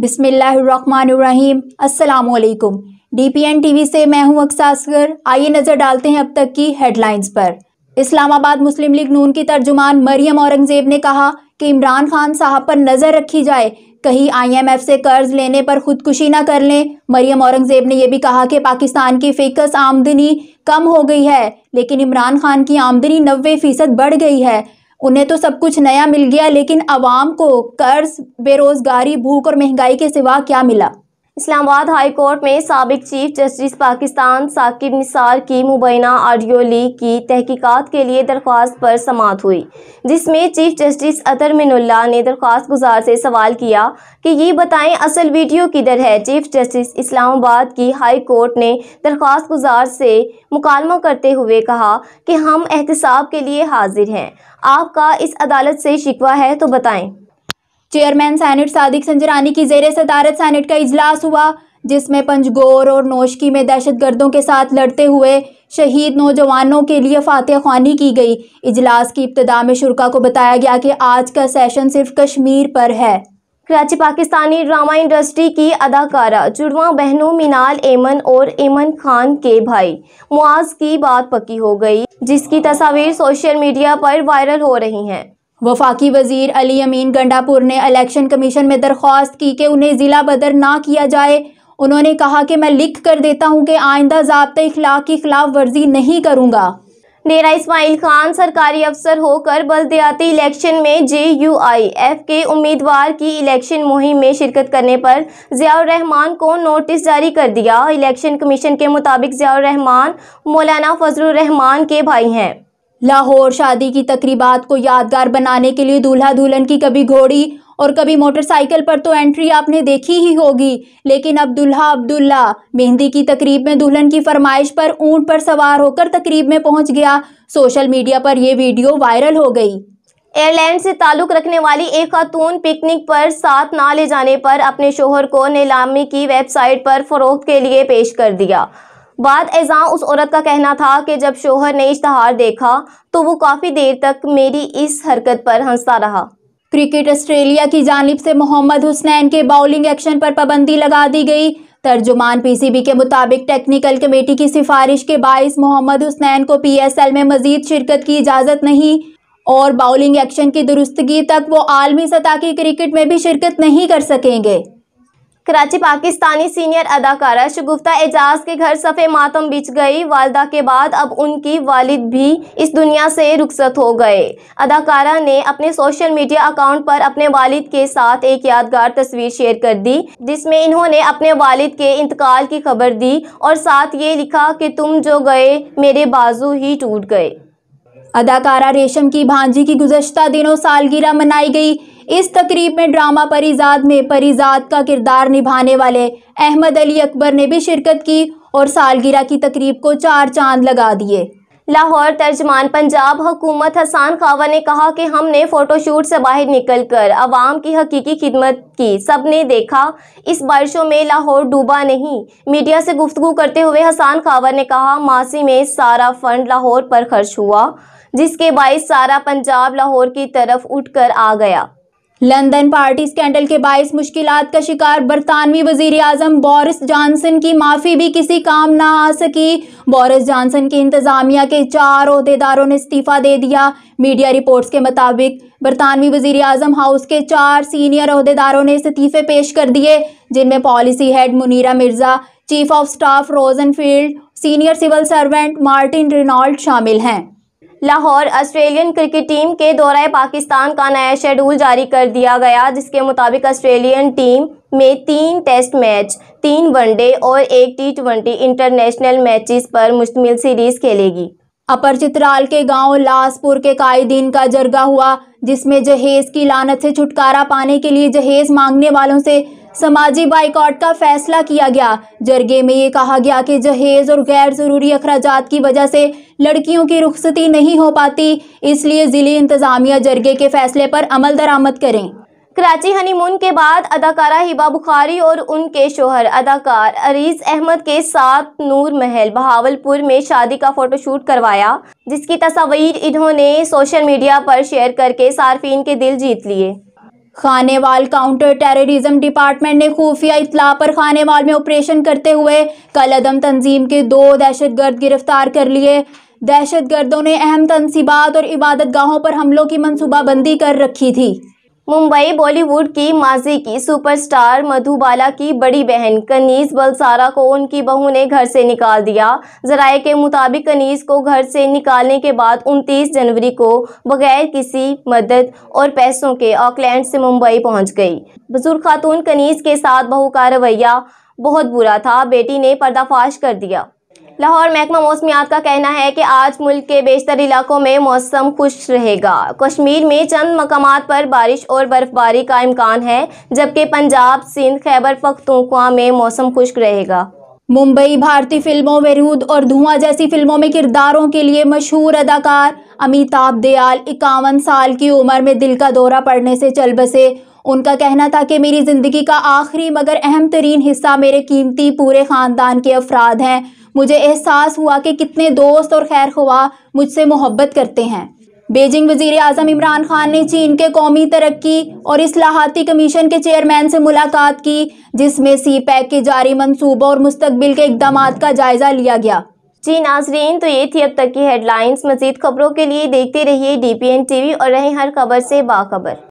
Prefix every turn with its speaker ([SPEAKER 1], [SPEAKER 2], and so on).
[SPEAKER 1] बिस्मिल्लाहिर्रहमानिर्रहीम N DPN TV से मैं हूं अक्सा असगर आइए नजर डालते हैं अब तक की हेडलाइंस पर इस्लामाबाद मुस्लिम लीग नून की तर्जुमान मरियम औरंगजेब ने कहा कि इमरान खान साहब पर नजर रखी जाए कहीं आईएमएफ से कर्ज लेने पर खुदकुशी ना कर लें मरियम औरंगजेब ने यह भी कहा कि पाकिस्तान की फिकस आमदनी कम हो गई है लेकिन इमरान खान की आमदनी नब्बे फीसद बढ़ गई है उन्हें तो सब कुछ नया मिल गया लेकिन आवाम को कर्ज बेरोज़गारी भूख और महंगाई के सिवा क्या मिला इस्लामाबाद हाई कोर्ट में सबक चीफ जस्टिस पाकिस्तान साकिब
[SPEAKER 2] निसार की मुबैना आडियो लीक की तहकीकात के लिए दरख्वास्त पर समात हुई जिसमें चीफ जस्टिस अतर मिनुल्ला ने दरख्वास्त गुजार से सवाल किया कि ये बताएं असल वीडियो किधर है चीफ जस्टिस इस्लामाबाद की हाई कोर्ट ने दरख्वास्त गुजार से मुकालमा करते हुए कहा कि हम एहतसाब के लिए हाजिर हैं
[SPEAKER 1] आपका इस अदालत से शिकवा है तो बताएँ चेयरमैन सैनेट सादिक संजरानी की जेर सदारत सैनेट का इजलास हुआ जिसमें पंजगोर और नौशकी में दहशतगर्दों के साथ लड़ते हुए शहीद नौजवानों के लिए फातह खानी की गई इजलास की इब्तदा में शुरा को बताया गया कि आज का सेशन सिर्फ कश्मीर पर है कराची पाकिस्तानी ड्रामा
[SPEAKER 2] इंडस्ट्री की अदाकारा जुड़वा बहनों मीनाल एमन और एमन खान के भाई
[SPEAKER 1] मुआज की बात पक्की हो गई जिसकी तस्वीर सोशल मीडिया पर वायरल हो रही हैं वफाकी वजीर अली अमीन गंडापुर ने इलेक्शन कमीशन में दरख्वास्त की कि उन्हें ज़िला बदर ना किया जाए उन्होंने कहा कि मैं लिख कर देता हूँ कि आइंदा जबते इखलाक की खिलाफ वर्जी नहीं करूँगा डेरा इसमाइल खान सरकारी अफसर होकर
[SPEAKER 2] बलदयाती इलेक्शन में जे यू आई एफ के उम्मीदवार की इलेक्शन मुहिम में शिरकत करने पर ज़ियाउर रहमान को नोटिस जारी कर दिया इलेक्शन कमीशन के मुताबिक ज़ियाउर रहमान
[SPEAKER 1] मौलाना फजलुर रहमान के भाई हैं लाहौर शादी की तकरीबात को यादगार बनाने के लिए दूल्हा दुल्हन की कभी घोड़ी और कभी मोटरसाइकिल पर तो एंट्री आपने देखी ही होगी लेकिन अब दुल्हा अब्दुल्ला मेहंदी की तकरीब में दुल्हन की फरमाइश पर ऊंट पर सवार होकर तकरीब में पहुंच गया सोशल मीडिया पर यह वीडियो वायरल हो गई
[SPEAKER 2] एयरलाइन से ताल्लुक़ रखने वाली एक खातून पिकनिक पर साथ ना ले जाने पर अपने शोहर को नीलामी की वेबसाइट पर फरोख्त के लिए पेश कर दिया बाद एजा उस औरत का कहना था कि जब शोहर ने इश्तहार देखा तो वो काफ़ी देर तक मेरी
[SPEAKER 1] इस हरकत पर हंसता रहा क्रिकेट ऑस्ट्रेलिया की जानब से मोहम्मद हुसनैन के बाउलिंग एक्शन पर पाबंदी लगा दी गई तर्जुमान पीसीबी के मुताबिक टेक्निकल कमेटी की सिफारिश के बायस मोहम्मद हुसनैन को पीएसएल में मजीद शिरकत की इजाज़त नहीं और बाउलिंग एक्शन की दुरुस्तगी तक वो आलमी सतह की क्रिकेट में भी शिरकत नहीं कर सकेंगे कराची पाकिस्तानी सीनियर अदाकारा शगुफ्ता एजाज के घर सफ़े मातम बिछ
[SPEAKER 2] गई वालदा के बाद अब उनकी वालिद भी इस दुनिया से रुखसत हो गए अदाकारा ने अपने सोशल मीडिया अकाउंट पर अपने वालिद के साथ एक यादगार तस्वीर शेयर कर दी जिसमें इन्होंने अपने वालिद के इंतकाल की खबर दी और साथ ये लिखा कि तुम
[SPEAKER 1] जो गए मेरे बाजू ही टूट गए अदाकारा रेशम की भांजी की गुजशत दिनों सालगिरह मनाई गई इस तकरीब में ड्रामा परिजाद में परिजाद का किरदार निभाने वाले अहमद अली अकबर ने भी शिरकत की और सालगिरह की तकरीब को चार चांद लगा दिए लाहौर तर्जमान पंजाब हुकूमत हसान खावा ने कहा
[SPEAKER 2] कि हमने फोटोशूट से बाहर निकलकर आवाम की हकीकी खिदमत की सब ने देखा इस बारिशों में लाहौर डूबा नहीं मीडिया से गुफ्तु करते हुए हसान खावा ने कहा मासी में सारा फंड लाहौर पर खर्च हुआ जिसके बाईस सारा पंजाब लाहौर
[SPEAKER 1] की तरफ उठकर आ गया लंदन पार्टी स्कैंडल के बाईस मुश्किल का शिकार बरतानवी वजीर अजम बोरिस जॉनसन की माफ़ी भी किसी काम ना आ सकी बोरिस जॉनसन की इंतज़ामिया के चार अहदेदारों ने इस्तीफ़ा दे दिया मीडिया रिपोर्ट्स के मुताबिक बरतानवी वजीर अजम हाउस के चार सीनियर अहदेदारों ने इस्तीफ़े पेश कर दिए जिनमें policy head Munira Mirza chief of staff Rosenfield senior civil servant Martin Reynold शामिल हैं लाहौर ऑस्ट्रेलियन क्रिकेट टीम के
[SPEAKER 2] दौरा पाकिस्तान का नया शेड्यूल जारी कर दिया गया जिसके मुताबिक ऑस्ट्रेलियन टीम में तीन टेस्ट मैच तीन वनडे और एक टी ट्वेंटी इंटरनेशनल मैचेस पर
[SPEAKER 1] मुश्तमिल सीरीज खेलेगी अपर चित्राल के गांव लासपुर के कायदीन का जरगा हुआ जिसमें जहेज की लानत से छुटकारा पाने के लिए जहेज मांगने वालों से समाजी बाइकआउट का फैसला किया गया जरगे में ये कहा गया कि जहेज और गैर जरूरी अखराज की वजह से लड़कियों की रुखसती नहीं हो पाती इसलिए जिले इंतजामिया जरगे के फैसले पर अमल दरामद करें कराची हनीमून के बाद अदाकारा हिबा
[SPEAKER 2] बुखारी और उनके शोहर अदाकार अरीज अहमद के साथ नूर महल बहावलपुर में शादी का फोटोशूट करवाया जिसकी तस्वीर इन्होंने सोशल मीडिया पर शेयर
[SPEAKER 1] करके सार्फिन के दिल जीत लिए खानेवाल काउंटर टेररिज्म डिपार्टमेंट ने खुफिया इतला पर खानेवाल में ऑपरेशन करते हुए कल अदम तंजीम के दो दहशतगर्द गिरफ्तार कर लिए दहशतगर्दों ने अहम तनसीबात और इबादत गाहों पर हमलों की मनसूबाबंदी कर रखी थी मुंबई बॉलीवुड की माजी की सुपरस्टार
[SPEAKER 2] मधुबाला की बड़ी बहन कनीज बलसारा को उनकी बहू ने घर से निकाल दिया जराये के मुताबिक कनीज को घर से निकालने के बाद 29 जनवरी को बगैर किसी मदद और पैसों के ऑकलैंड से मुंबई पहुंच गई बुजुर्ग खातून कनीज के साथ बहू का रवैया बहुत बुरा था बेटी ने पर्दाफाश कर दिया लाहौर महकमा मौसमियात का कहना है कि आज मुल्क के बेशतर इलाकों में मौसम खुश रहेगा कश्मीर में चंद मकाम पर बारिश और बर्फबारी का इम्कान है जबकि पंजाब सिंध
[SPEAKER 1] खैबर पख्तूनख्वा में मौसम खुश्क रहेगा मुंबई भारतीय फिल्मों वरूद और धुआं जैसी फिल्मों में किरदारों के लिए मशहूर अदाकार अमिताभ दयाल इक्यावन साल की उम्र में दिल का दौरा पड़ने से चल बसे उनका कहना था कि मेरी ज़िंदगी का आखिरी मगर अहम तरीन हिस्सा मेरे कीमती पूरे ख़ानदान के अफराद हैं मुझे एहसास हुआ कि कितने दोस्त और खैर खवा मुझसे मोहब्बत करते हैं बेजिंग वजीर अजम इमरान खान ने चीन के कौमी तरक्की और इसलाहाती कमीशन के चेयरमैन से मुलाकात की जिसमें सी पैक के जारी मनसूबों और मुस्तबिल के इकदाम का जायजा लिया गया जी नाजरीन तो ये थी अब तक की हेडलाइंस मजीद खबरों के लिए देखते रहिए D P N T V और रहे
[SPEAKER 2] हर खबर से बाखबर